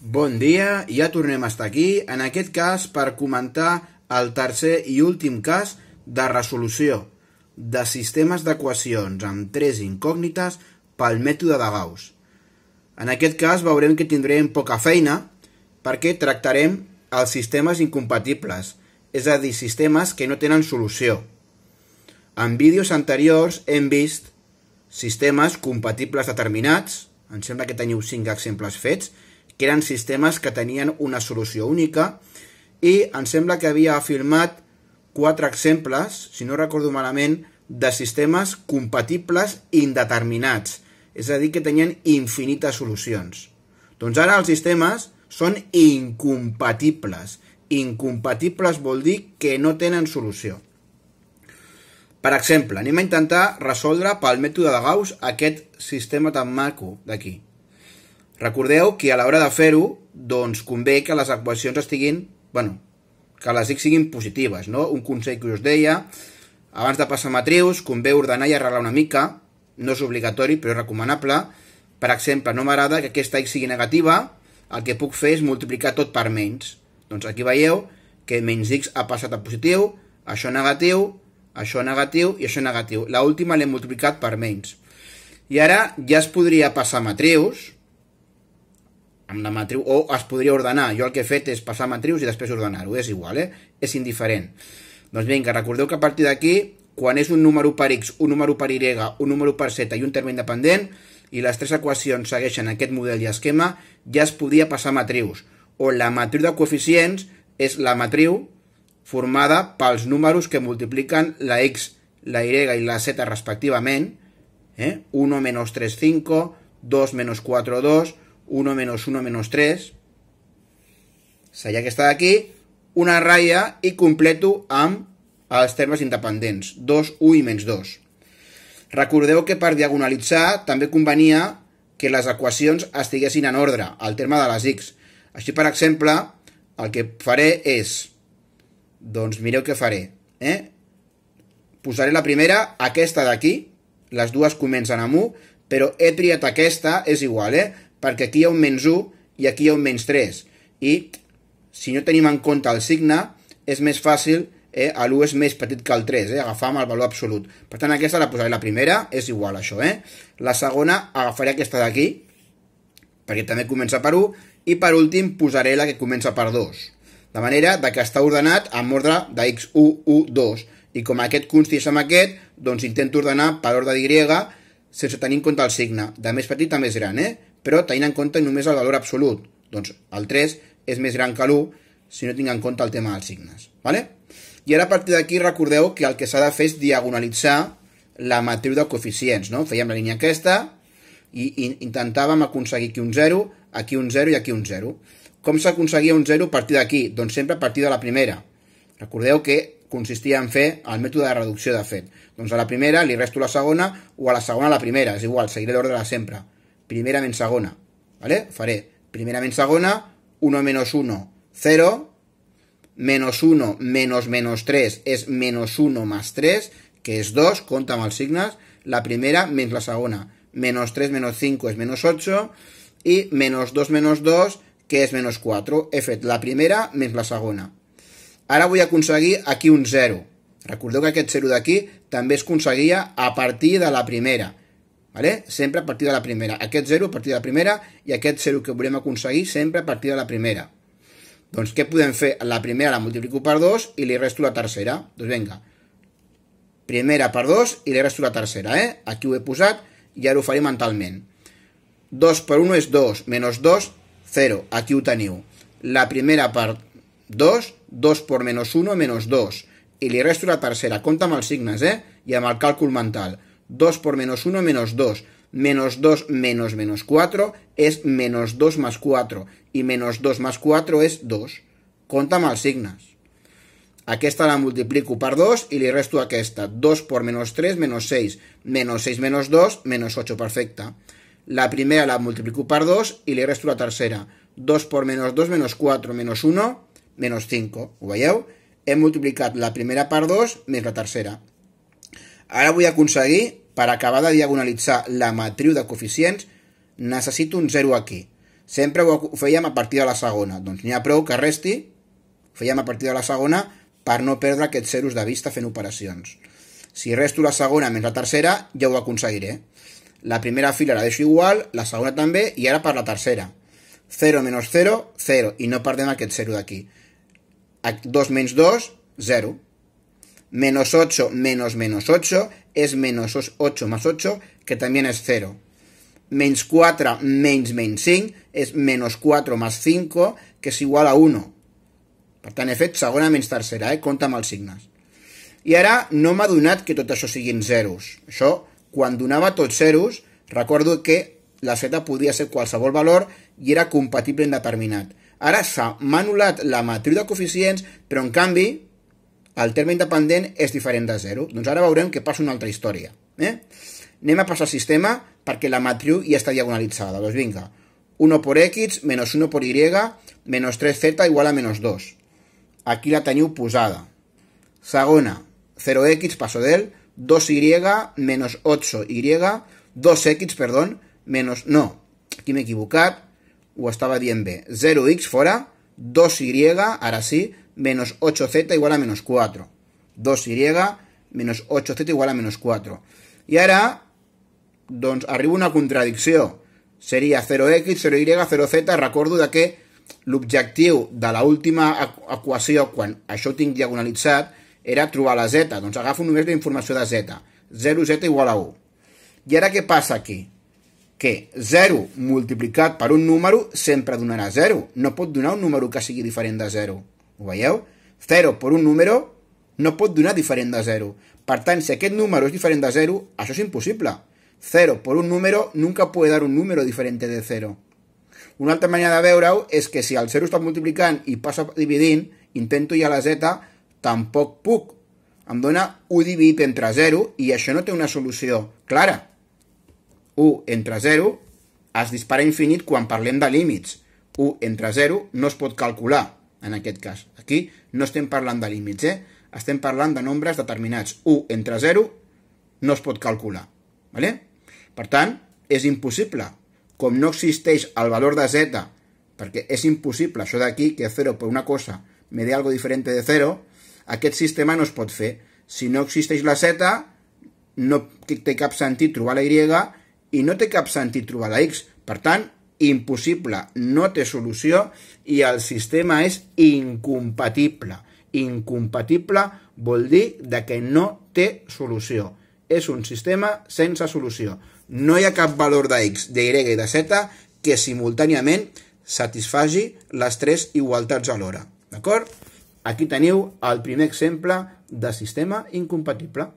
Bon dia, ja tornem a estar aquí, en aquest cas per comentar el tercer i últim cas de resolució de sistemes d'equacions amb tres incògnites pel mètode de Gauss. En aquest cas veurem que tindrem poca feina perquè tractarem els sistemes incompatibles, és a dir, sistemes que no tenen solució. En vídeos anteriors hem vist sistemes compatibles determinats, em sembla que teniu cinc exemples fets, que eren sistemes que tenien una solució única, i em sembla que havia afirmat quatre exemples, si no recordo malament, de sistemes compatibles indeterminats, és a dir, que tenien infinites solucions. Doncs ara els sistemes són incompatibles. Incompatibles vol dir que no tenen solució. Per exemple, anem a intentar resoldre pel mètode de Gauss aquest sistema tan maco d'aquí. Recordeu que a l'hora de fer-ho, doncs convé que les equacions estiguin, bueno, que les x siguin positives, no? Un consell que us deia, abans de passar matrius, convé ordenar i arreglar una mica, no és obligatori, però és recomanable. Per exemple, no m'agrada que aquesta x sigui negativa, el que puc fer és multiplicar tot per menys. Doncs aquí veieu que menys x ha passat a positiu, això negatiu, això negatiu i això negatiu. L última l'he multiplicat per menys. I ara ja es podria passar matrius, amb la matriu, o es podria ordenar. Jo el que he fet és passar matrius i després ordenar-ho, és igual, eh? És indiferent. Doncs vinga, recordeu que a partir d'aquí, quan és un número per x, un número per y, un número per z i un terme independent, i les tres equacions segueixen aquest model i esquema, ja es podia passar matrius, o la matriu de coeficients és la matriu formada pels números que multipliquen la x, la y i la z respectivament, eh? 1 menos 3, 5, 2 menos 4, 2, 1 menos 1 menos 3, que aquesta d'aquí, una ratlla i completo amb els termes independents, 2, 1 i menys 2. Recordeu que per diagonalitzar també convenia que les equacions estiguessin en ordre, al terme de les x. Així, per exemple, el que faré és... Doncs mireu què faré. Eh? Posaré la primera, aquesta d'aquí. Les dues comencen amb 1, però he triat aquesta, és igual, eh? perquè aquí hi ha un menys 1 i aquí hi ha un menys 3. I si no tenim en compte el signe, és més fàcil, eh, l'1 és més petit que el 3, eh, amb el valor absolut. Per tant, aquesta la posaré la primera, és igual això, eh? La segona agafaré aquesta d'aquí, perquè també comença per 1, i per últim posaré la que comença per 2. De manera que està ordenat amb ordre de x1, 1, 2, i com aquest consti amb aquest, doncs intento ordenar per ordre d'Y sense tenir en compte el signe, de més petit a més gran, eh? però tenint en compte només el valor absolut. Doncs el 3 és més gran que l'1 si no tinc en compte el tema dels signes. ¿vale? I ara a partir d'aquí recordeu que el que s'ha de fer és diagonalitzar la matriu de coeficients. No? Fèiem la línia aquesta i, intentàvem aconseguir aquí un 0, aquí un 0 i aquí un 0. Com s'aconseguia un 0 a partir d'aquí? Doncs sempre a partir de la primera. Recordeu que consistia en fer el mètode de reducció de fet. Doncs a la primera li resto la segona o a la segona a la primera. És igual, seguiré l'ordre de sempre primerament segona, ¿vale? Faré primerament segona, 1 menys 1, 0, menys 1 menys menys 3 és menys 1 més 3, que és 2, compta amb els signes, la primera menys la segona, menys 3 menys 5 és menys 8, i menys 2 menys 2, que és menys 4. He fet la primera menys la segona. Ara vull aconseguir aquí un 0. Recordeu que aquest 0 d'aquí també es aconseguia a partir de la primera. Vale? Sempre a partir de la primera. Aquest 0 a partir de la primera i aquest 0 que volem aconseguir sempre a partir de la primera. Doncs què podem fer? La primera la multiplico per 2 i li resto la tercera. Doncs vinga, primera per 2 i li resto la tercera. Eh? Aquí ho he posat i ara ho faré mentalment. 2 per 1 és 2, menys 2, 0. Aquí ho teniu. La primera per 2, 2 per menys 1, menys 2. I li resto la tercera. Compte amb els signes, eh? I amb el càlcul mental. 2 por menos 1 menos 2. Menos 2 menos menos 4 es menos 2 más 4. Y menos 2 más 4 es 2. Conta mal signas. Aquí está la multiplico par 2 y le resto a aquesta. 2 por menos 3 menos 6. Menos 6 menos 2 menos 8. perfecta. La primera la multiplico par 2 y le resto la tercera. 2 por menos 2 menos 4 menos 1 menos 5. Ho He multiplicado la primera par 2 menos la tercera. Ara vull aconseguir, per acabar de diagonalitzar la matriu de coeficients, necessito un 0 aquí. Sempre ho fèiem a partir de la segona. Doncs n'hi ha prou que resti, ho fèiem a partir de la segona, per no perdre aquests zeros de vista fent operacions. Si resto la segona menys la tercera, ja ho aconseguiré. La primera fila la deixo igual, la segona també, i ara per la tercera. 0 menys 0, 0, i no perdem aquest 0 d'aquí. 2 menys 2, 0 menos 8 menos menos 8 es menos 8 más 8, que también es 0. Menos 4 menos menos 5 es menos 4 más 5, que es igual a 1. Per tant, he fet segona menys tercera, eh? Compte amb els signes. I ara no m'ha donat que tot això siguin zeros. Això, quan donava tots zeros, recordo que la Z podia ser qualsevol valor i era compatible indeterminat. Ara s'ha manulat la matriu de coeficients, però en canvi el terme independent és diferent de 0. Doncs ara veurem que passa una altra història. Eh? Anem a passar el sistema perquè la matriu ja està diagonalitzada. Doncs vinga, 1 por x menos 1 por y menos 3z igual a menos 2. Aquí la teniu posada. Segona, 0x passo del 2y menos 8y, 2x, perdó, menos... No, aquí m'he equivocat, ho estava dient bé. 0x fora, 2y, ara sí, menos 8z igual a menos 4. 2y menos 8z igual a menos 4. Y ara, doncs, arriba una contradicció. Seria 0x, 0y, 0z. Recordo de que l'objectiu de l última equació, quan això ho tinc diagonalitzat, era trobar la z. Doncs agafo només la informació de z. 0z igual a 1. I ara què passa aquí? Que 0 multiplicat per un número sempre donarà 0. No pot donar un número que sigui diferent de 0. Ho veieu? 0 per un número no pot donar diferent de 0. Per tant, si aquest número és diferent de 0, això és impossible. 0 per un número nunca puede dar un número diferent de 0. Una altra manera de veure-ho és que si el 0 està multiplicant i passa dividint, intento ja la z, tampoc puc. Em dona 1 dividit entre 0 i això no té una solució clara. 1 entre 0 es dispara infinit quan parlem de límits. 1 entre 0 no es pot calcular en aquest cas. Aquí no estem parlant de límits, eh? Estem parlant de nombres determinats. 1 entre 0 no es pot calcular. ¿vale? Per tant, és impossible. Com no existeix el valor de z, perquè és impossible això d'aquí, que 0 per una cosa me dé algo diferent de 0, aquest sistema no es pot fer. Si no existeix la z, no té cap sentit trobar la y i no té cap sentit trobar la x. Per tant, impossible, no té solució i el sistema és incompatible. Incompatible vol dir de que no té solució. És un sistema sense solució. No hi ha cap valor de x, de y i de z que simultàniament satisfagi les tres igualtats alhora. D'acord? Aquí teniu el primer exemple de sistema incompatible.